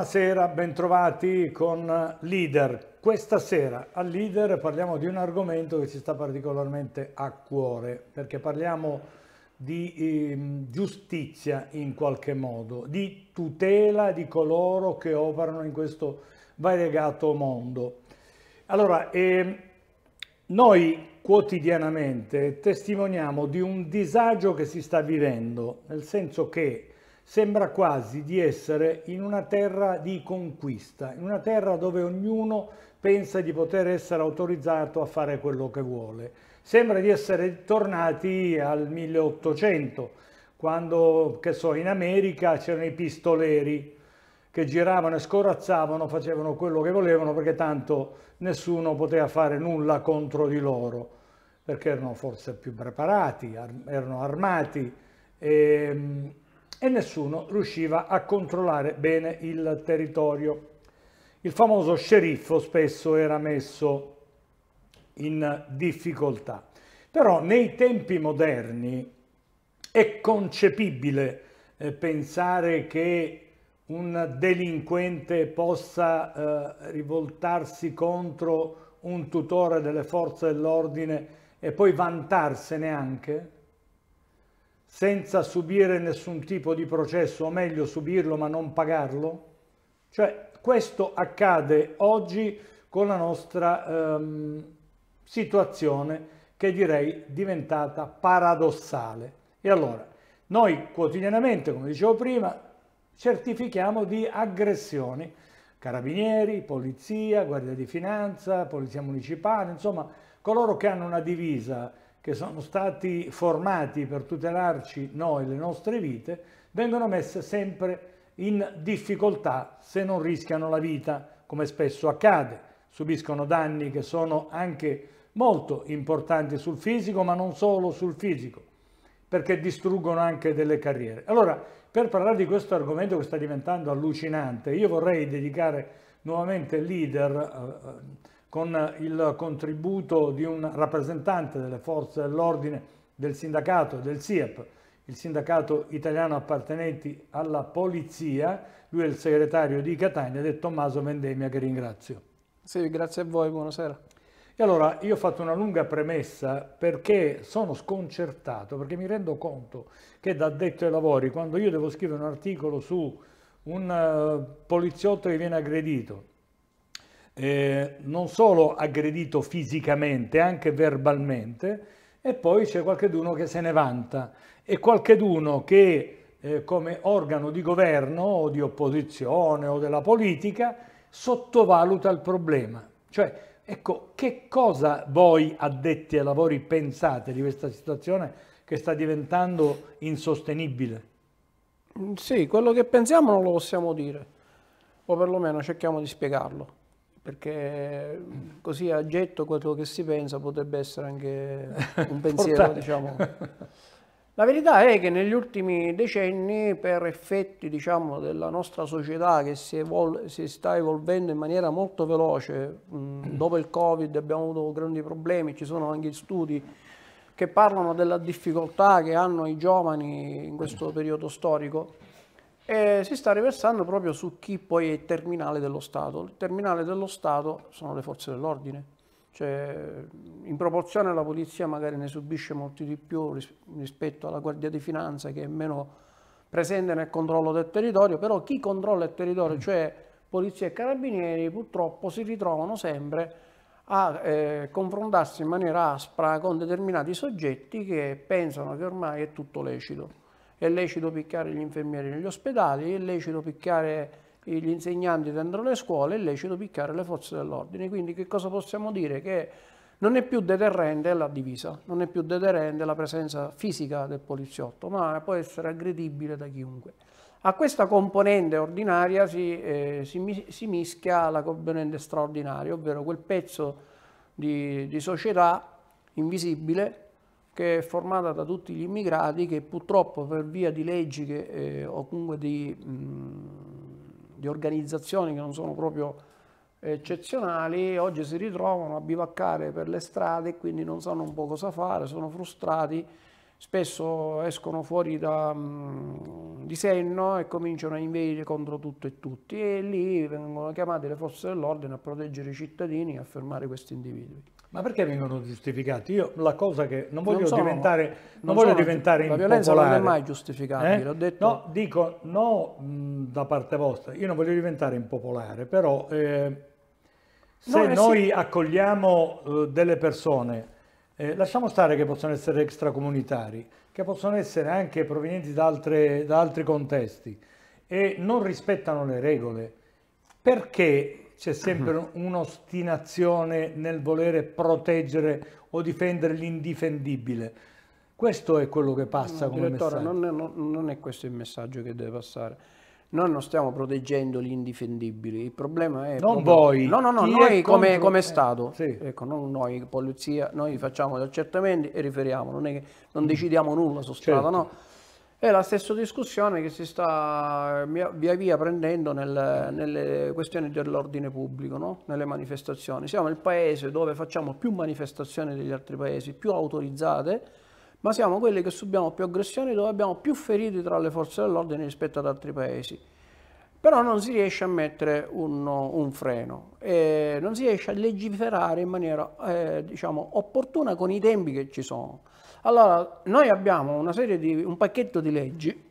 Buonasera, bentrovati con Leader. Questa sera a Leader parliamo di un argomento che ci sta particolarmente a cuore, perché parliamo di eh, giustizia in qualche modo, di tutela di coloro che operano in questo variegato mondo. Allora, eh, noi quotidianamente testimoniamo di un disagio che si sta vivendo, nel senso che sembra quasi di essere in una terra di conquista, in una terra dove ognuno pensa di poter essere autorizzato a fare quello che vuole. Sembra di essere tornati al 1800, quando, che so, in America c'erano i pistoleri che giravano e scorazzavano, facevano quello che volevano perché tanto nessuno poteva fare nulla contro di loro, perché erano forse più preparati, erano armati. E, ehm, e nessuno riusciva a controllare bene il territorio. Il famoso sceriffo spesso era messo in difficoltà. Però nei tempi moderni è concepibile eh, pensare che un delinquente possa eh, rivoltarsi contro un tutore delle forze dell'ordine e poi vantarsene anche? senza subire nessun tipo di processo, o meglio subirlo ma non pagarlo? Cioè questo accade oggi con la nostra ehm, situazione che direi diventata paradossale. E allora, noi quotidianamente, come dicevo prima, certifichiamo di aggressioni, carabinieri, polizia, guardia di finanza, polizia municipale, insomma, coloro che hanno una divisa che sono stati formati per tutelarci noi, le nostre vite, vengono messe sempre in difficoltà se non rischiano la vita, come spesso accade. Subiscono danni che sono anche molto importanti sul fisico, ma non solo sul fisico, perché distruggono anche delle carriere. Allora, per parlare di questo argomento che sta diventando allucinante, io vorrei dedicare nuovamente leader, eh, eh con il contributo di un rappresentante delle forze dell'ordine del sindacato del SIEP, il sindacato italiano appartenenti alla polizia, lui è il segretario di Catania ed è Tommaso Vendemia che ringrazio. Sì, grazie a voi, buonasera. E allora io ho fatto una lunga premessa perché sono sconcertato, perché mi rendo conto che da detto ai lavori, quando io devo scrivere un articolo su un uh, poliziotto che viene aggredito, eh, non solo aggredito fisicamente, anche verbalmente, e poi c'è qualcuno che se ne vanta e qualcuno che eh, come organo di governo o di opposizione o della politica sottovaluta il problema. Cioè, ecco, che cosa voi addetti ai lavori pensate di questa situazione che sta diventando insostenibile? Sì, quello che pensiamo non lo possiamo dire, o perlomeno cerchiamo di spiegarlo perché mm, così a getto quello che si pensa potrebbe essere anche un pensiero, diciamo. La verità è che negli ultimi decenni, per effetti diciamo, della nostra società che si, si, sta evolvendo in maniera molto veloce, mh, mm, dopo il Covid abbiamo avuto grandi problemi, ci sono anche studi che parlano della difficoltà che hanno i giovani in questo periodo storico, e si sta riversando proprio su chi poi è il terminale dello Stato. Il terminale dello Stato sono le forze dell'ordine. Cioè, in proporzione la polizia magari ne subisce molti di più rispetto alla Guardia di Finanza che è meno presente nel controllo del territorio, però chi controlla il territorio, mm. cioè polizia e carabinieri, purtroppo si ritrovano sempre a eh, confrontarsi in maniera aspra con determinati soggetti che pensano che ormai è tutto lecito è lecito picchiare gli infermieri negli ospedali, è lecito picchiare gli insegnanti dentro le scuole, è lecito picchiare le forze dell'ordine. Quindi che cosa possiamo dire? Che non è più deterrente la divisa, non è più deterrente la presenza fisica del poliziotto, ma può essere aggredibile da chiunque. A questa componente ordinaria si, eh, si, si mischia la componente straordinaria, ovvero quel pezzo di, di società invisibile che è formata da tutti gli immigrati che purtroppo per via di leggi che, eh, o comunque di, mh, di, organizzazioni che non sono proprio eccezionali, oggi si ritrovano a bivaccare per le strade e quindi non sanno un po' cosa fare, sono frustrati spesso escono fuori da, mm, di senno e cominciano a inveire contro tutto e tutti e lì vengono chiamate le forze dell'ordine a proteggere i cittadini e a fermare questi individui. Ma perché vengono giustificati? Io la cosa che non voglio non sono, diventare, non non voglio sono, diventare la impopolare. violenza non è mai giustificabile, eh? detto... No, dico no mh, mm, da parte vostra, io non voglio diventare impopolare, però eh, se no, eh, noi sì. accogliamo eh, delle persone eh, lasciamo stare che possono essere extracomunitari, che possono essere anche provenienti da, altre, da altri contesti e non rispettano le regole. Perché c'è sempre mhm. un'ostinazione nel volere proteggere o difendere l'indifendibile. Questo è quello che passa mm, come messaggio. Non è, non è questo il messaggio che deve passare. Noi non stiamo proteggendo gli indifendibili, il problema è... Non voi! No, no, no, Chi noi come, come, eh, Stato, eh, sì. ecco, non noi polizia, noi facciamo gli accertamenti e riferiamo, non è che non decidiamo nulla su strada, certo. no? È la stessa discussione che si sta via via prendendo nel, nelle questioni dell'ordine pubblico, no? nelle manifestazioni. Siamo il paese dove facciamo più manifestazioni degli altri paesi, più autorizzate, ma siamo quelli che subiamo più aggressioni, dove abbiamo più feriti tra le forze dell'ordine rispetto ad altri paesi. Però non si riesce a mettere un, un freno, eh, non si riesce a legiferare in maniera eh, diciamo, opportuna con i tempi che ci sono. Allora, noi abbiamo di, un pacchetto di leggi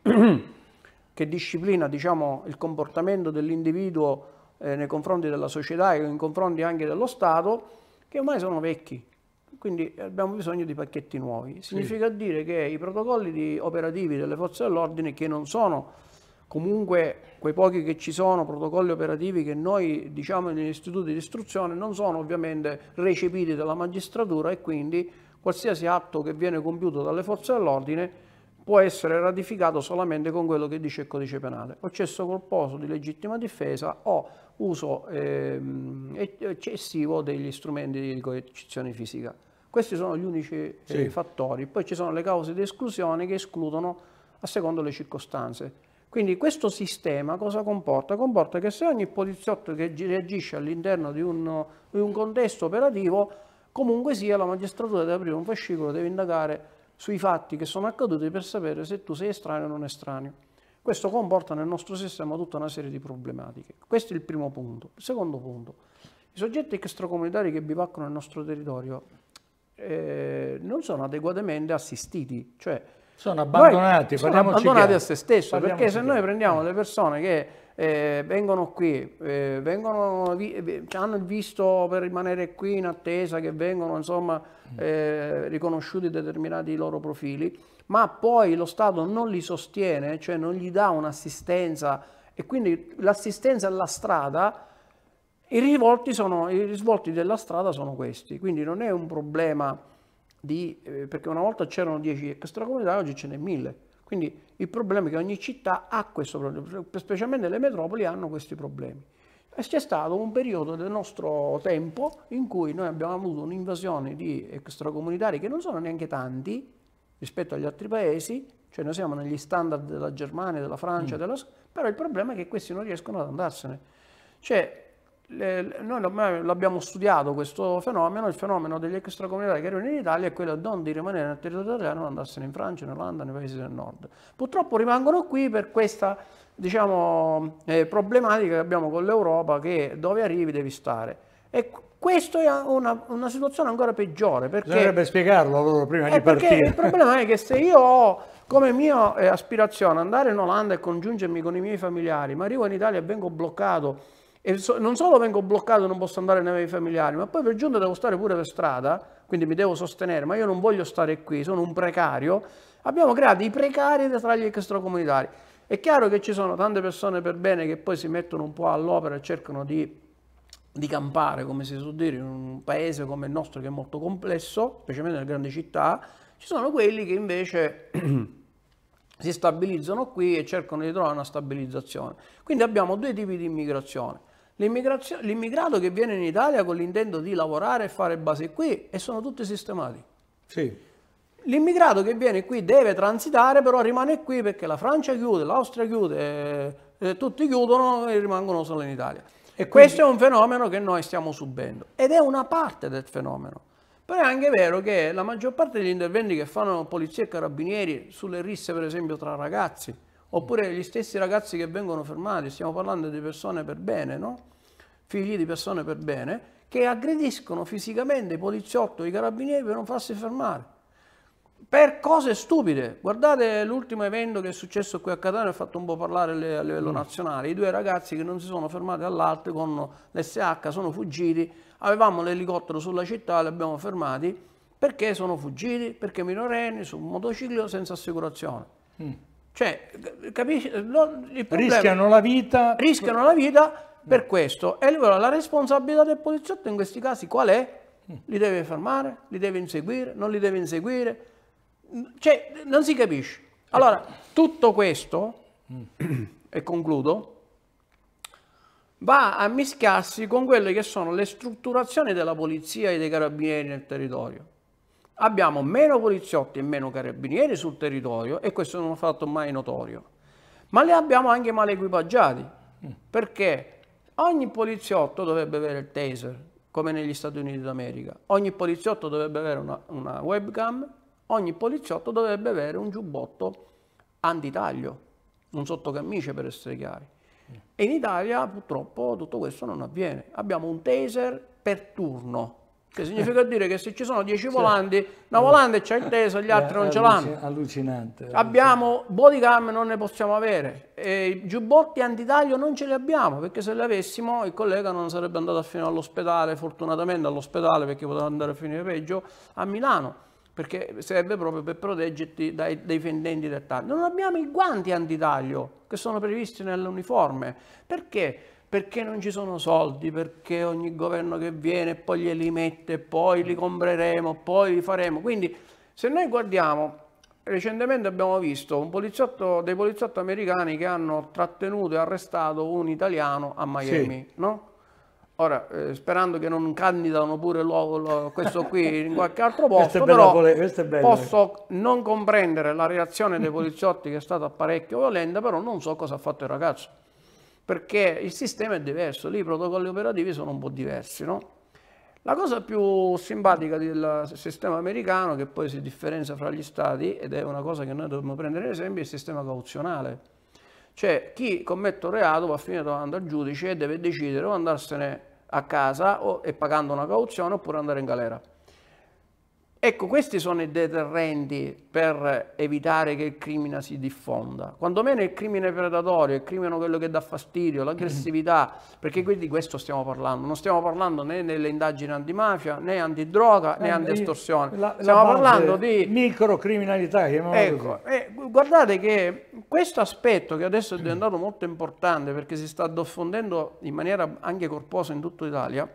che disciplina diciamo, il comportamento dell'individuo eh, nei confronti della società e nei confronti anche dello Stato, che ormai sono vecchi quindi abbiamo bisogno di pacchetti nuovi. Significa sì. dire che i protocolli operativi delle forze dell'ordine, che non sono comunque quei pochi che ci sono, protocolli operativi che noi diciamo negli istituti di istruzione, non sono ovviamente recepiti dalla magistratura e quindi qualsiasi atto che viene compiuto dalle forze dell'ordine può essere ratificato solamente con quello che dice il codice penale. Processo colposo di legittima difesa o uso ehm, eccessivo degli strumenti di coercizione fisica. Questi sono gli unici eh, sì. fattori. Poi ci sono le cause di esclusione che escludono a secondo le circostanze. Quindi questo sistema cosa comporta? Comporta che se ogni poliziotto che reagisce all'interno di, di un, contesto operativo, comunque sia la magistratura deve aprire un fascicolo, deve indagare sui fatti che sono accaduti per sapere se tu sei estraneo o non estraneo. Questo comporta nel nostro sistema tutta una serie di problematiche. Questo è il primo punto. Il secondo punto, i soggetti extracomunitari che bivaccano nel nostro territorio eh, non sono adeguatamente assistiti, cioè sono abbandonati, sono abbandonati a se stesso, perché se noi prendiamo le persone che eh, vengono qui, eh, vengono, vi, hanno il visto per rimanere qui in attesa che vengono insomma, mm. eh, riconosciuti determinati loro profili, ma poi lo Stato non li sostiene, cioè non gli dà un'assistenza e quindi l'assistenza alla strada i, sono, I risvolti della strada sono questi, quindi non è un problema di, eh, perché una volta c'erano 10 extracomunitari, oggi ce n'è 1000. Quindi il problema è che ogni città ha questo problema, specialmente le metropoli hanno questi problemi. E c'è stato un periodo del nostro tempo in cui noi abbiamo avuto un'invasione di extracomunitari che non sono neanche tanti rispetto agli altri paesi, cioè noi siamo negli standard della Germania, della Francia, mm. della... però il problema è che questi non riescono ad andarsene. Cioè, le, noi eh, l'abbiamo studiato questo fenomeno, il fenomeno degli extracomunitari che arrivano in Italia è quello non di rimanere nel territorio italiano, ma andarsene in Francia, in Olanda, nei paesi del nord. Purtroppo rimangono qui per questa diciamo, eh, problematica che abbiamo con l'Europa che dove arrivi devi stare. E questa è una, una situazione ancora peggiore. Perché, Bisognerebbe spiegarlo loro prima di eh, partire. Il problema è che se io ho come mia eh, aspirazione andare in Olanda e congiungermi con i miei familiari, ma arrivo in Italia e vengo bloccato e so, non solo vengo bloccato, non posso andare nei miei familiari, ma poi per giunta devo stare pure per strada, quindi mi devo sostenere, ma io non voglio stare qui, sono un precario. Abbiamo creato i precari tra gli extracomunitari. È chiaro che ci sono tante persone per bene che poi si mettono un po' all'opera e cercano di, di campare, come si suol dire, in un paese come il nostro che è molto complesso, specialmente nelle grandi città. Ci sono quelli che invece si stabilizzano qui e cercano di trovare una stabilizzazione. Quindi abbiamo due tipi di immigrazione l'immigrato che viene in Italia con l'intento di lavorare e fare base qui e sono tutti sistemati. Sì. L'immigrato che viene qui deve transitare, però rimane qui perché la Francia chiude, l'Austria chiude, eh, eh tutti chiudono e rimangono solo in Italia. E quindi... questo è un fenomeno che noi stiamo subendo ed è una parte del fenomeno. Però è anche vero che la maggior parte degli interventi che fanno polizia e carabinieri sulle risse, per esempio, tra ragazzi, Oppure gli stessi ragazzi che vengono fermati, stiamo parlando di persone per bene, no? Figli di persone per bene, che aggrediscono fisicamente i poliziotti o i carabinieri per non farsi fermare. Per cose stupide. Guardate l'ultimo evento che è successo qui a Catania, ha fatto un po' parlare a livello mm. nazionale. I due ragazzi che non si sono fermati all'alto con l'SH sono fuggiti. Avevamo l'elicottero sulla città, li abbiamo fermati. Perché sono fuggiti? Perché minorenni, su un motociclo senza assicurazione. Mm. Cioè, capisci? Non, problema, rischiano la vita. Rischiano la vita per questo. E allora la responsabilità del poliziotto in questi casi qual è? Li deve fermare? Li deve inseguire? Non li deve inseguire? Cioè, non si capisce. Allora, tutto questo, mm. e concludo, va a mischiarsi con quelle che sono le strutturazioni della polizia e dei carabinieri nel territorio abbiamo meno poliziotti e meno carabinieri sul territorio e questo non è fatto mai notorio, ma li abbiamo anche male equipaggiati mm. perché ogni poliziotto dovrebbe avere il taser come negli Stati Uniti d'America, ogni poliziotto dovrebbe avere una, una webcam, ogni poliziotto dovrebbe avere un giubbotto antitaglio, un sottocamice per essere chiari. Mm. E in Italia purtroppo tutto questo non avviene. Abbiamo un taser per turno, che significa dire che se ci sono 10 volanti, una mm. volante c'è intesa, gli eh, altri non ce l'hanno. Allucinante. Abbiamo bodycam, non ne possiamo avere. E giubbotti antitaglio non ce li abbiamo, perché se li avessimo il collega non sarebbe andato fino all'ospedale, fortunatamente all'ospedale, perché poteva andare a finire peggio, a Milano perché serve proprio per proteggerti dai, dai fendenti del taglio. Non abbiamo i guanti antitaglio che sono previsti nell'uniforme, perché? perché non ci sono soldi, perché ogni governo che viene poi glieli mette, poi li compreremo, poi li faremo. Quindi se noi guardiamo, recentemente abbiamo visto poliziotto, dei poliziotti americani che hanno trattenuto e arrestato un italiano a Miami, sì. no? Ora, eh, sperando che non candidano pure lo, lo, questo qui in qualche altro posto, però bello, posso non comprendere la reazione dei poliziotti che è stata parecchio violenta, però non so cosa ha fatto il ragazzo perché il sistema è diverso, lì i protocolli operativi sono un po' diversi. No? La cosa più simpatica del sistema americano, che poi si differenzia fra gli stati, ed è una cosa che noi dobbiamo prendere ad esempio, è il sistema cauzionale. Cioè chi commette un reato va a finire davanti al giudice e deve decidere o andarsene a casa o, e pagando una cauzione oppure andare in galera. Ecco, questi sono i deterrenti per evitare che il crimine si diffonda. Quando meno il crimine predatorio, il crimine quello che dà fastidio, l'aggressività, mm-hmm. perché di questo stiamo parlando. Non stiamo parlando né delle indagini antimafia, né antidroga, né eh, antiestorsione. Stiamo parlando di... Microcriminalità, ecco, eh, guardate che questo aspetto che adesso è diventato molto importante perché si sta diffondendo in maniera anche corposa in tutta Italia,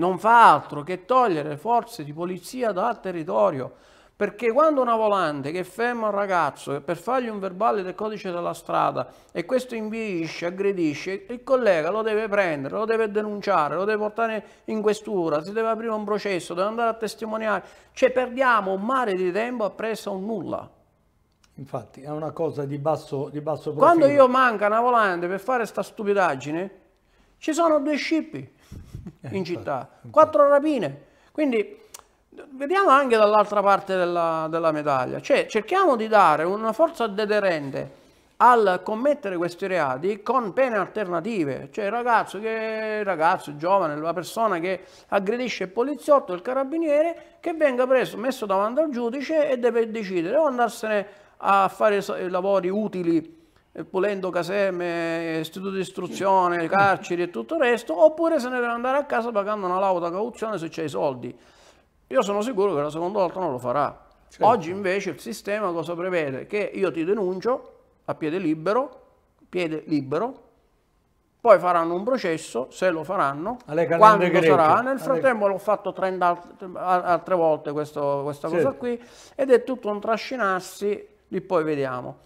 non fa altro che togliere forze di polizia dal territorio. Perché quando una volante che ferma un ragazzo per fargli un verbale del codice della strada e questo inviisce, aggredisce, il collega lo deve prendere, lo deve denunciare, lo deve portare in questura, si deve aprire un processo, deve andare a testimoniare. Cioè perdiamo un mare di tempo appresso a un nulla. Infatti è una cosa di basso, di basso Quando io manca una volante per fare sta stupidaggine, ci sono due scippi eh, in città, certo. quattro rapine. Quindi vediamo anche dall'altra parte della, della, medaglia, cioè cerchiamo di dare una forza deterrente al commettere questi reati con pene alternative, cioè il ragazzo, che, ragazzo giovane, la persona che aggredisce il poliziotto, il carabiniere, che venga preso, messo davanti al giudice e deve decidere o andarsene a fare i lavori utili eh, pulendo caseme, eh, istituti di istruzione, carceri e tutto il resto, oppure se ne deve andare a casa pagando una lauta cauzione se c'è i soldi. Io sono sicuro che la seconda volta non lo farà. Certo. Oggi invece il sistema cosa prevede? Che io ti denuncio a piede libero, piede libero, poi faranno un processo, se lo faranno, quando decreto. sarà. Nel frattempo l'ho fatto 30 altre volte questo, questa certo. cosa qui ed è tutto un trascinarsi di poi vediamo.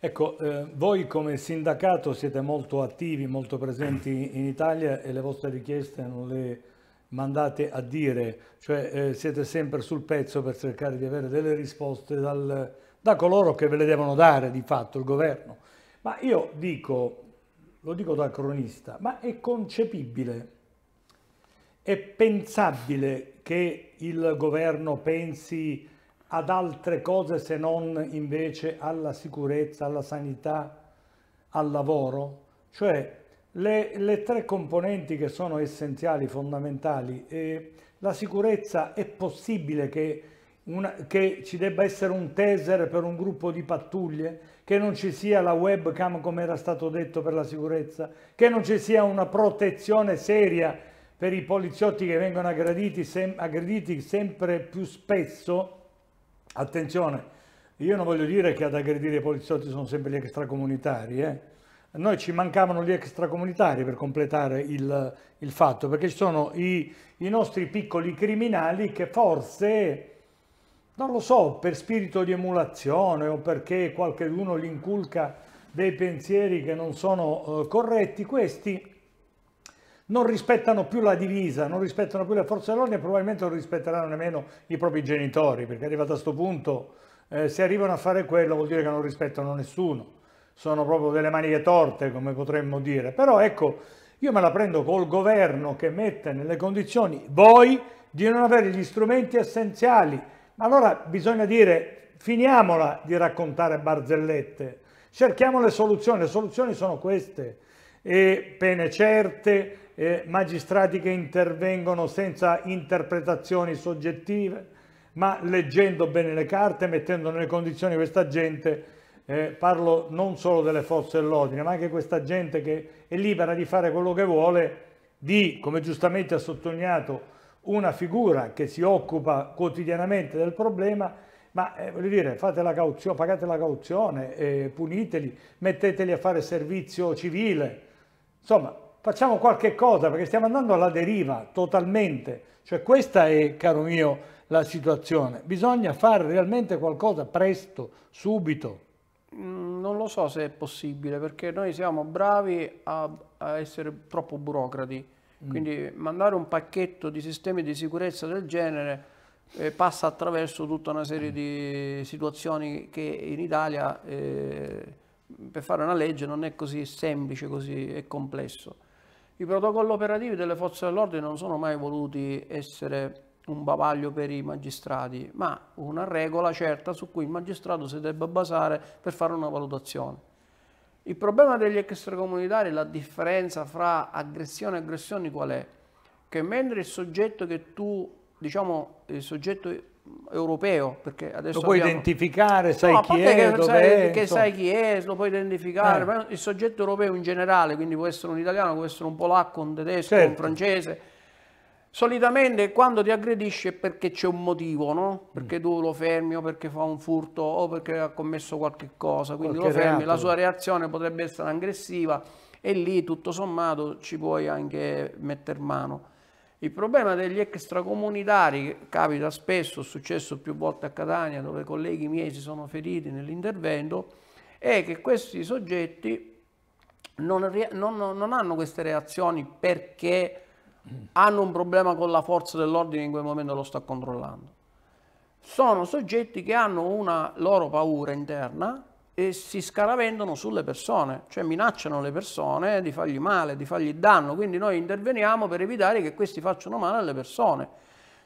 Ecco, eh, voi come sindacato siete molto attivi, molto presenti in Italia e le vostre richieste non le mandate a dire, cioè eh, siete sempre sul pezzo per cercare di avere delle risposte dal, da coloro che ve le devono dare di fatto, il governo. Ma io dico, lo dico da cronista, ma è concepibile, è pensabile che il governo pensi ad altre cose se non invece alla sicurezza, alla sanità, al lavoro? Cioè le, le tre componenti che sono essenziali, fondamentali, eh, la sicurezza è possibile che, una, che ci debba essere un taser per un gruppo di pattuglie, che non ci sia la webcam come era stato detto per la sicurezza, che non ci sia una protezione seria per i poliziotti che vengono aggrediti, sem aggrediti sempre più spesso Attenzione, io non voglio dire che ad aggredire i poliziotti sono sempre gli extracomunitari, eh? noi ci mancavano gli extracomunitari per completare il, il fatto, perché ci sono i, i, nostri piccoli criminali che forse, non lo so, per spirito di emulazione o perché qualcuno gli inculca dei pensieri che non sono eh, corretti, questi non rispettano più la divisa, non rispettano più le forze dell'ordine, probabilmente non rispetteranno nemmeno i propri genitori, perché arrivato a questo punto eh, se arrivano a fare quello vuol dire che non rispettano nessuno, sono proprio delle maniche torte come potremmo dire, però ecco io me la prendo col governo che mette nelle condizioni voi di non avere gli strumenti essenziali, ma allora bisogna dire finiamola di raccontare barzellette, cerchiamo le soluzioni, le soluzioni sono queste, e pene certe, eh, magistrati che intervengono senza interpretazioni soggettive, ma leggendo bene le carte, mettendo nelle condizioni questa gente, eh, parlo non solo delle forze dell'ordine, ma anche questa gente che è libera di fare quello che vuole, di, come giustamente ha sottolineato, una figura che si occupa quotidianamente del problema, ma eh, voglio dire, fate la cauzione, pagate la cauzione, eh, puniteli, metteteli a fare servizio civile, Insomma, facciamo qualche cosa perché stiamo andando alla deriva totalmente. Cioè questa è, caro mio, la situazione. Bisogna fare realmente qualcosa presto, subito. Mm, non lo so se è possibile perché noi siamo bravi a, a essere troppo burocrati. Mm. Quindi mandare un pacchetto di sistemi di sicurezza del genere eh, passa attraverso tutta una serie di situazioni che in Italia... Eh, per fare una legge non è così semplice, così è complesso. I protocolli operativi delle forze dell'ordine non sono mai voluti essere un bavaglio per i magistrati, ma una regola certa su cui il magistrato si debba basare per fare una valutazione. Il problema degli extracomunitari, la differenza fra aggressione e aggressioni qual è? Che mentre il soggetto che tu, diciamo, il soggetto europeo perché adesso lo puoi abbiamo... identificare sai no, chi è che, sai, che sai, chi è lo puoi identificare eh. ma il soggetto europeo in generale quindi può essere un italiano può essere un polacco un tedesco certo. un francese solitamente quando ti aggredisce è perché c'è un motivo no? perché mm. tu lo fermi o perché fa un furto o perché ha commesso qualche cosa quindi qualche lo fermi reato. la sua reazione potrebbe essere aggressiva e lì tutto sommato ci puoi anche mettere mano il problema degli extracomunitari capita spesso, è successo più volte a Catania dove colleghi miei si sono feriti nell'intervento, è che questi soggetti non, non, non, hanno queste reazioni perché hanno un problema con la forza dell'ordine in quel momento lo sta controllando. Sono soggetti che hanno una loro paura interna e si scaravendono sulle persone, cioè minacciano le persone di fargli male, di fargli danno, quindi noi interveniamo per evitare che questi facciano male alle persone.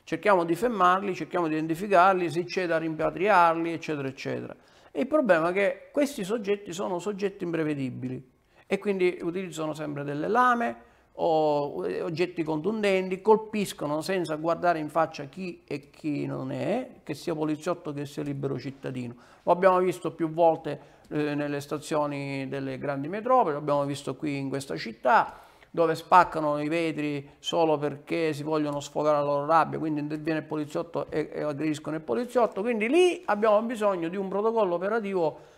Cerchiamo di fermarli, cerchiamo di identificarli, se c'è da rimpatriarli, eccetera, eccetera. E il problema è che questi soggetti sono soggetti imprevedibili e quindi utilizzano sempre delle lame, o eh, oggetti contundenti, colpiscono senza guardare in faccia chi e chi non è, che sia poliziotto che sia libero cittadino. Lo abbiamo visto più volte eh, nelle stazioni delle grandi metropoli, l'abbiamo visto qui in questa città, dove spaccano i vetri solo perché si vogliono sfogare la loro rabbia, quindi interviene il poliziotto e, e aggrediscono il poliziotto. Quindi lì abbiamo bisogno di un protocollo operativo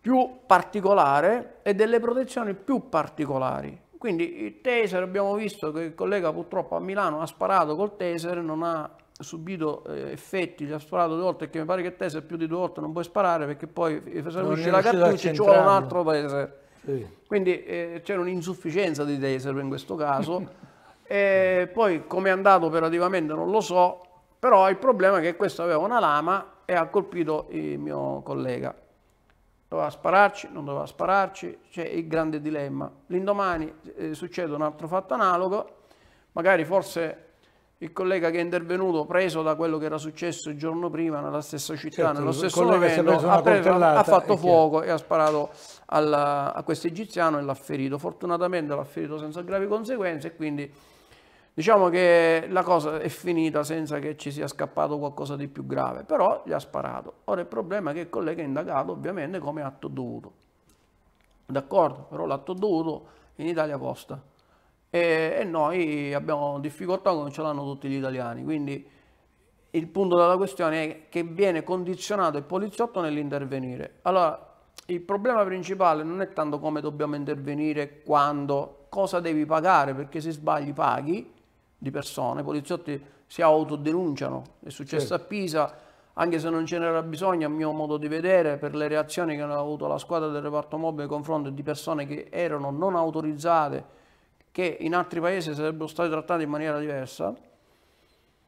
più particolare e delle protezioni più particolari quindi il taser, abbiamo visto che il collega purtroppo a Milano ha sparato col taser, non ha subito eh, effetti, gli ha sparato due volte, perché mi pare che il taser più di due volte non puoi sparare perché poi se riuscire la cartuccia ci vuole un altro taser. Sì. Quindi eh, c'era un'insufficienza di taser in questo caso. e poi come è andato operativamente non lo so, però il problema è che questo aveva una lama e ha colpito il mio collega. Doveva spararci, non doveva spararci, c'è il grande dilemma. L'indomani eh, succede un altro fatto analogo, magari forse il collega che è intervenuto preso da quello che era successo il giorno prima nella stessa città, certo, nello stesso momento, ha, preso, ha, fatto fuoco e ha sparato alla, a questo egiziano e l'ha ferito. Fortunatamente l'ha ferito senza gravi conseguenze e quindi Diciamo che la cosa è finita senza che ci sia scappato qualcosa di più grave, però gli ha sparato. Ora il problema è che il collega è indagato ovviamente come atto dovuto. D'accordo? Però l'atto dovuto in Italia costa. E, e noi abbiamo difficoltà come ce l'hanno tutti gli italiani, quindi il punto della questione è che viene condizionato il poliziotto nell'intervenire. Allora, il problema principale non è tanto come dobbiamo intervenire, quando, cosa devi pagare, perché se sbagli paghi, di persone, i poliziotti si autodenunciano, è successo certo. a Pisa, anche se non ce n'era bisogno a mio modo di vedere, per le reazioni che hanno avuto la squadra del reparto mobile nei confronti di persone che erano non autorizzate, che in altri paesi sarebbero state trattate in maniera diversa,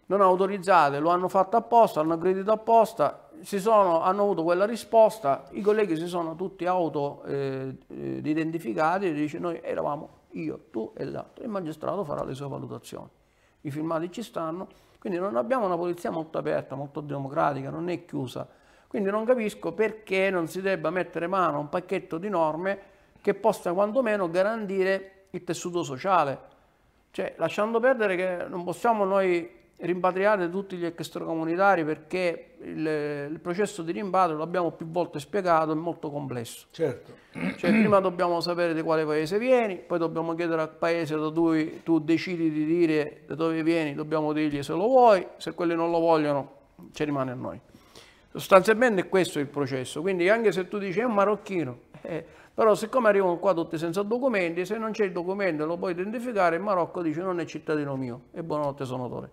non autorizzate, lo hanno fatto apposta, hanno aggredito apposta, sono, hanno avuto quella risposta, i colleghi si sono tutti auto eh, eh identificati e dice noi eravamo io, tu e l'altro. Il magistrato farà le sue valutazioni. I filmati ci stanno, quindi non abbiamo una polizia molto aperta, molto democratica, non è chiusa. Quindi non capisco perché non si debba mettere mano a un pacchetto di norme che possa quantomeno garantire il tessuto sociale. Cioè, lasciando perdere che non possiamo noi rimpatriate tutti gli extracomunitari perché il, il processo di rimpatrio, l'abbiamo più volte spiegato, è molto complesso. Certo. Cioè, prima dobbiamo sapere di quale paese vieni, poi dobbiamo chiedere al paese da cui tu decidi di dire da dove vieni, dobbiamo dirgli se lo vuoi, se quelli non lo vogliono ci rimane a noi. Sostanzialmente questo è il processo, quindi anche se tu dici è un marocchino, eh, però siccome arrivano qua tutti senza documenti, se non c'è il documento e lo puoi identificare, il Marocco dice non è cittadino mio e buonanotte sono tore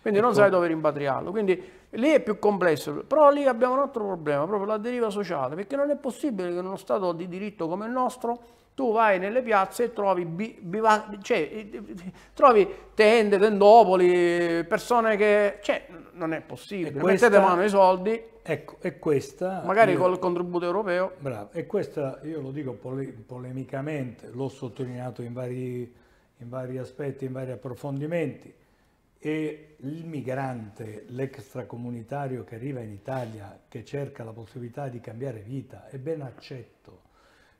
quindi non ecco. sai dove rimpatriarlo. Quindi lì è più complesso, però lì abbiamo un altro problema, proprio la deriva sociale, perché non è possibile che in uno Stato di diritto come il nostro tu vai nelle piazze e trovi, bivac- cioè, eh, eh, trovi tende, tendopoli, persone che... Cioè, non è possibile, questa, mettete mano ai soldi. Ecco, e questa... Magari io, col contributo europeo. Bravo, e questa, io lo dico pole, polemicamente, l'ho sottolineato in vari, in vari aspetti, in vari approfondimenti, e il migrante, l'extracomunitario che arriva in Italia, che cerca la possibilità di cambiare vita, è ben accetto.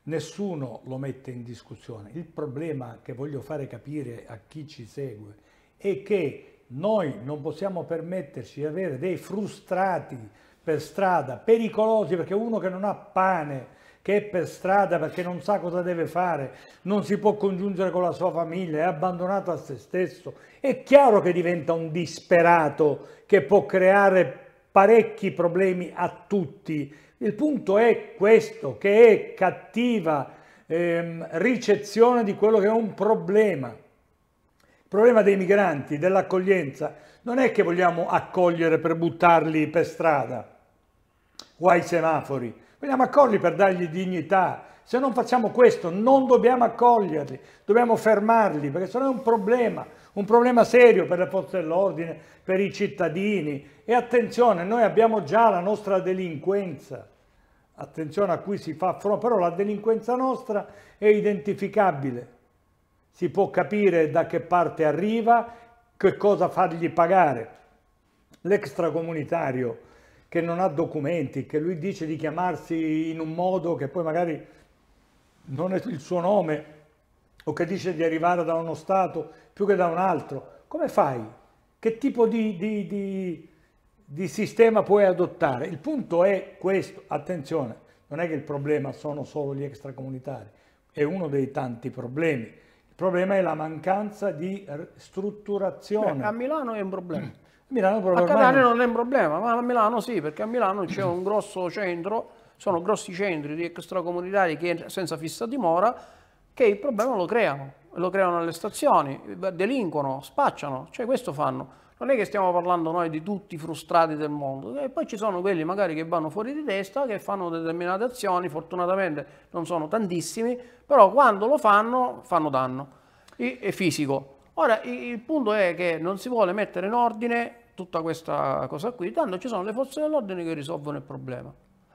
Nessuno lo mette in discussione. Il problema che voglio fare capire a chi ci segue è che noi non possiamo permetterci di avere dei frustrati per strada, pericolosi, perché uno che non ha pane, che è per strada perché non sa cosa deve fare, non si può congiungere con la sua famiglia, è abbandonato a se stesso, è chiaro che diventa un disperato che può creare parecchi problemi a tutti. Il punto è questo, che è cattiva ehm, ricezione di quello che è un problema. Il problema dei migranti, dell'accoglienza, non è che vogliamo accogliere per buttarli per strada o ai semafori. Veniamo a Colli per dargli dignità. Se non facciamo questo, non dobbiamo accoglierli, dobbiamo fermarli, perché sennò è un problema, un problema serio per le forze dell'ordine, per i cittadini. E attenzione, noi abbiamo già la nostra delinquenza, attenzione a cui si fa fronte, però la delinquenza nostra è identificabile. Si può capire da che parte arriva, che cosa fargli pagare. L'extracomunitario che non ha documenti, che lui dice di chiamarsi in un modo che poi magari non è il suo nome o che dice di arrivare da uno Stato più che da un altro, come fai? Che tipo di, di, di, di sistema puoi adottare? Il punto è questo, attenzione, non è che il problema sono solo gli extracomunitari, è uno dei tanti problemi. Il problema è la mancanza di strutturazione. Beh, a Milano è un problema. Milano a Catania non è un problema, ma a Milano sì, perché a Milano c'è un grosso centro, sono grossi centri di extracomunitari che senza fissa dimora, che il problema lo creano, lo creano alle stazioni, delinquono, spacciano, cioè questo fanno. Non è che stiamo parlando noi di tutti i frustrati del mondo, e poi ci sono quelli magari che vanno fuori di testa, che fanno determinate azioni, fortunatamente non sono tantissimi, però quando lo fanno fanno danno, e, e fisico. Ora il punto è che non si vuole mettere in ordine tutta questa cosa qui, tanto ci sono le forze dell'ordine che risolvono il problema.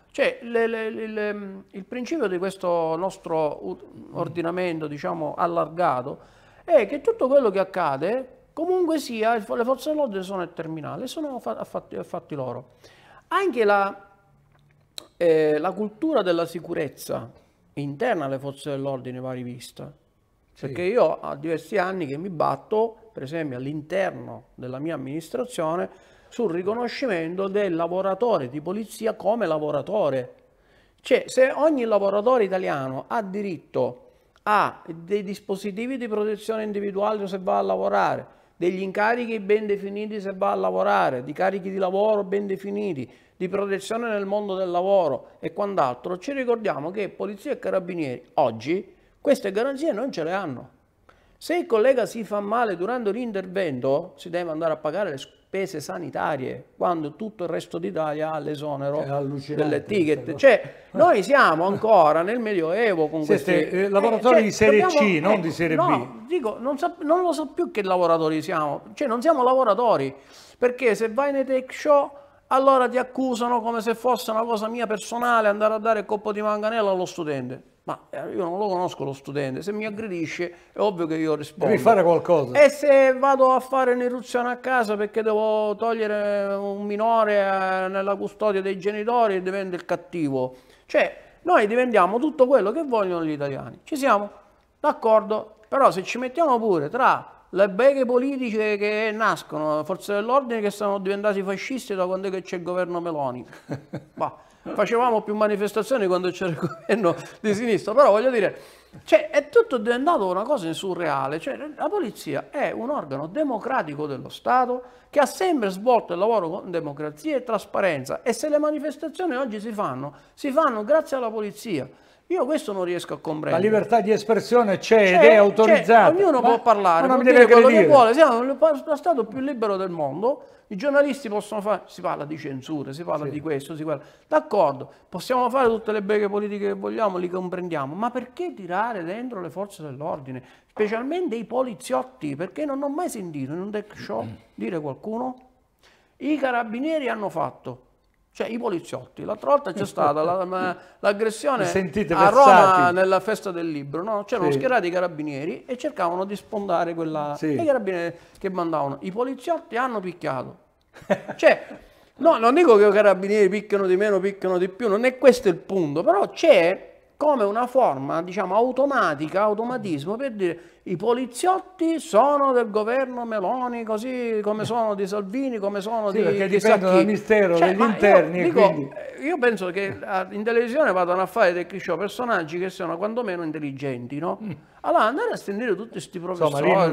Cioè le, le, le, il principio di questo nostro ordinamento, diciamo, allargato, è che tutto quello che accade, comunque sia, le forze dell'ordine sono il terminale, sono fatti, fatti loro. Anche la, eh, la cultura della sicurezza interna alle forze dell'ordine va rivista. Sì. Perché io ho diversi anni che mi batto, per esempio all'interno della mia amministrazione, sul riconoscimento del lavoratore di polizia come lavoratore. Cioè, se ogni lavoratore italiano ha diritto a dei dispositivi di protezione individuale se va a lavorare, degli incarichi ben definiti se va a lavorare, di carichi di lavoro ben definiti, di protezione nel mondo del lavoro e quant'altro, ci ricordiamo che polizia e carabinieri oggi queste garanzie non ce le hanno. Se il collega si fa male durante l'intervento, si deve andare a pagare le spese sanitarie, quando tutto il resto d'Italia ha l'esonero delle ticket. Cioè, noi siamo ancora nel Medioevo con Siete questi... lavoratori eh, cioè, di serie dobbiamo, C, non eh, di cioè, eh, serie no, B. Dico, non, so, non lo so più che lavoratori siamo. Cioè, non siamo lavoratori, perché se vai nei tech show allora ti accusano come se fosse una cosa mia personale andare a dare il coppo di manganello allo studente. Ma eh, io non lo conosco lo studente, se mi aggredisce è ovvio che io rispondo. Devi fare qualcosa. E se vado a fare un'irruzione a casa perché devo togliere un minore eh, nella custodia dei genitori e divento il cattivo. Cioè, noi diventiamo tutto quello che vogliono gli italiani. Ci siamo? D'accordo? Però se ci mettiamo pure tra le beghe politiche che nascono, forze dell'ordine che sono diventati fascisti da quando c'è il governo Meloni. bah facevamo più manifestazioni quando c'era il governo di sinistra, però voglio dire, cioè, è tutto diventato una cosa surreale, cioè, la polizia è un organo democratico dello Stato che ha sempre svolto il lavoro con democrazia e trasparenza e se le manifestazioni oggi si fanno, si fanno grazie alla polizia. Io questo non riesco a comprendere. La libertà di espressione c'è ed è autorizzata. ognuno ma, può parlare, può dire quello che vuole, siamo lo Stato più libero del mondo i giornalisti possono fare, si parla di censura, si parla sì. di questo, si parla... D'accordo, possiamo fare tutte le beghe politiche che vogliamo, li comprendiamo, ma perché tirare dentro le forze dell'ordine, specialmente i poliziotti? Perché non ho mai sentito in un deck show dire qualcuno i carabinieri hanno fatto cioè i poliziotti. L'altra volta c'è stata l'aggressione a Roma nella festa del libro, no? c'erano sì. schierati i carabinieri e cercavano di spondare quella... Sì. I carabinieri che mandavano, i poliziotti hanno picchiato. Cioè, no, non dico che i carabinieri picchiano di meno, picchiano di più, non è questo il punto, però c'è come una forma, diciamo, automatica, automatismo per dire i poliziotti sono del governo Meloni, così come sono di Salvini, come sono sì, di perché dipendono dal mistero cioè, degli interni. Io, dico, quindi... Eh, io, penso che ah, in televisione vadano a fare dei show personaggi che siano quantomeno intelligenti, no? Mm. Allora andare a stendere tutti questi professori, Insomma,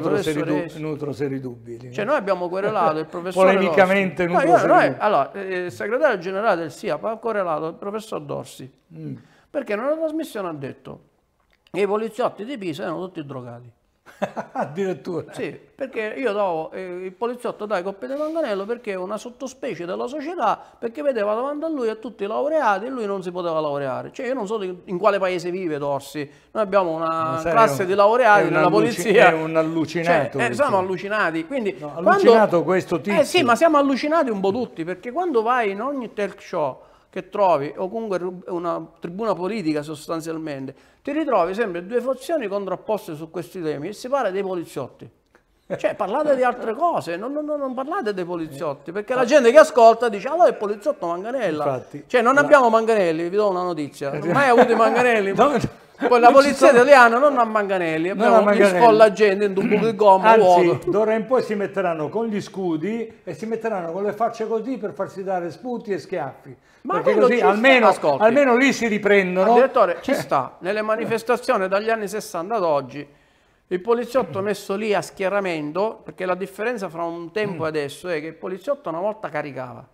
lì nutro seri, dubbi. Cioè noi abbiamo querelato il professor Polemicamente Dorsi. No, io, noi, allora, eh, il segretario generale del SIAP ha querelato il professor Dorsi. Mm perché nella trasmissione ha detto che i poliziotti di Pisa erano tutti drogati. Addirittura. Sì, perché io davo, eh, il poliziotto dai coppie di manganello perché è una sottospecie della società, perché vedeva davanti a lui a tutti i laureati e lui non si poteva laureare. Cioè io non so in quale paese vive Dorsi, noi abbiamo una classe un, di laureati della polizia. È un allucinato. Cioè, eh, siamo allucinati. Quindi, no, allucinato quando, questo tizio. Eh sì, ma siamo allucinati un po' tutti, perché quando vai in ogni talk show che trovi, o comunque una tribuna politica sostanzialmente, ti ritrovi sempre due fazioni contrapposte su questi temi e si parla dei poliziotti. Cioè parlate di altre cose, non, non, non parlate dei poliziotti, perché la gente che ascolta dice allora il poliziotto Manganella. Infatti, cioè non la... abbiamo Manganelli, vi do una notizia, non mai avuto i Manganelli. no. Poi la polizia sono... italiana non ha manganelli, abbiamo non Manganelli. la gente in un buco di gomma Anzi, vuoto. d'ora in poi si metteranno con gli scudi e si metteranno con le facce così per farsi dare sputi e schiaffi. Ma così almeno, almeno, lì si riprendono. direttore, ci eh. sta, nelle manifestazioni dagli anni 60 ad oggi, il poliziotto messo lì a schieramento, perché la differenza fra un tempo e adesso è che il poliziotto una volta caricava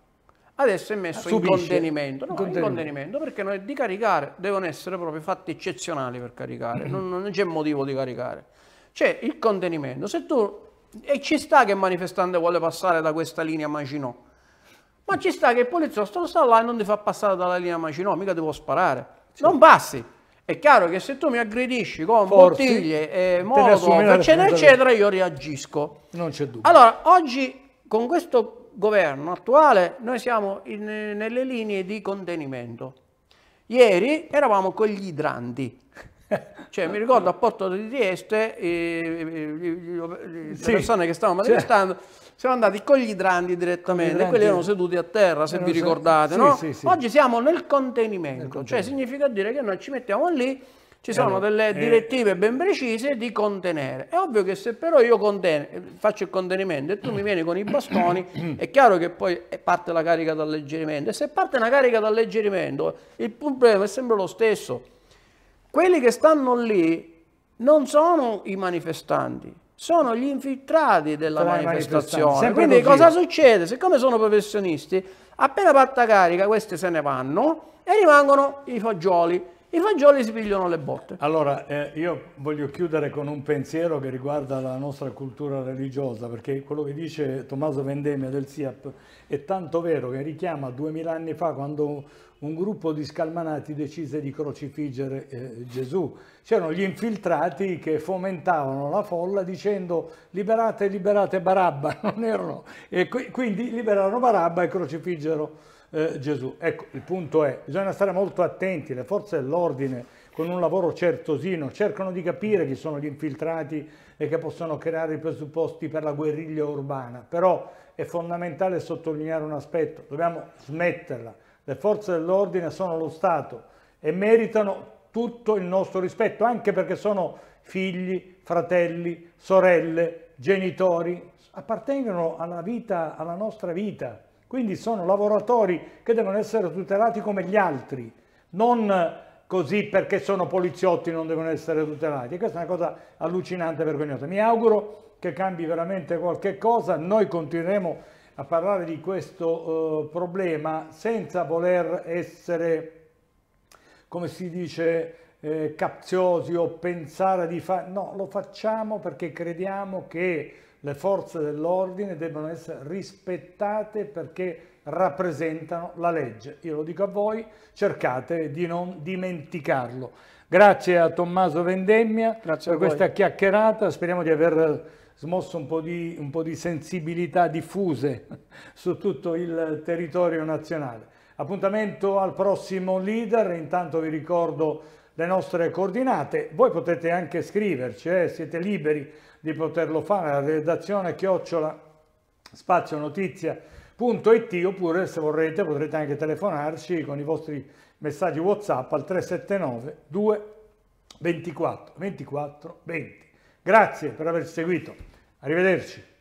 adesso è messo Subisce. in contenimento. No, contenimento. in contenimento perché non è di caricare devono essere proprio fatti eccezionali per caricare, non, non c'è motivo di caricare. C'è il contenimento, se tu e ci sta che il manifestante vuole passare da questa linea Maginot, ma ci sta che il poliziotto sta là e non ti fa passare dalla linea Maginot, mica devo sparare, sì. non passi. È chiaro che se tu mi aggredisci con Forti, bottiglie, e molotov, eccetera, eccetera, io reagisco. Non c'è dubbio. Allora, oggi con questo governo attuale noi siamo in, nelle linee di contenimento. Ieri eravamo con gli idranti. Cioè, mi ricordo a Porto di Trieste, eh, eh, le persone che stavano cioè. manifestando, sì. siamo andati con gli idranti direttamente, idranti. quelli erano seduti a terra, se vi ricordate, se... no? sì, Oggi siamo nel contenimento, nel contenimento, cioè significa dire che noi ci mettiamo lì ci sono delle eh. direttive ben precise di contenere. È ovvio che se però io faccio il contenimento e tu mi vieni con i bastoni, è chiaro che poi eh, parte la carica d'alleggerimento. E se parte una carica d'alleggerimento, il problema è sempre lo stesso. Quelli che stanno lì non sono i manifestanti, sono gli infiltrati della Tra manifestazione. Quindi cosa succede? Siccome sono professionisti, appena parte la carica, questi se ne vanno e rimangono i fagioli i fagioli si pigliano le botte. Allora, eh, io voglio chiudere con un pensiero che riguarda la nostra cultura religiosa, perché quello che dice Tommaso Vendemia del SIAP è tanto vero che richiama 2000 anni fa quando un gruppo di scalmanati decise di crocifiggere eh, Gesù. C'erano gli infiltrati che fomentavano la folla dicendo liberate, liberate Barabba, non erano... E quindi liberarono Barabba e crocifiggero eh, Gesù. Ecco, il punto è, bisogna stare molto attenti, le forze dell'ordine con un lavoro certosino cercano di capire chi sono gli infiltrati e che possono creare i presupposti per la guerriglia urbana, però è fondamentale sottolineare un aspetto, dobbiamo smetterla, le forze dell'ordine sono lo Stato e meritano tutto il nostro rispetto, anche perché sono figli, fratelli, sorelle, genitori, appartengono alla vita, alla nostra vita, quindi sono lavoratori che devono essere tutelati come gli altri, non così perché sono poliziotti non devono essere tutelati. E questa è una cosa allucinante e vergognosa. Mi auguro che cambi veramente qualche cosa, noi continueremo a parlare di questo eh, problema senza voler essere, come si dice, eh, capziosi o pensare di fare, no, lo facciamo perché crediamo che le forze dell'ordine debbano essere rispettate perché rappresentano la legge. Io lo dico a voi, cercate di non dimenticarlo. Grazie a Tommaso Vendemmia Grazie per questa chiacchierata, speriamo di aver smosso un po, di, un po' di sensibilità diffuse su tutto il territorio nazionale. Appuntamento al prossimo leader, intanto vi ricordo le nostre coordinate. Voi potete anche scriverci, eh, siete liberi di poterlo fare alla redazione chiocciola spazionotizia.it oppure se vorrete potrete anche telefonarci con i vostri messaggi WhatsApp al 379 224 24 24 20. Grazie per aver seguito. Arrivederci.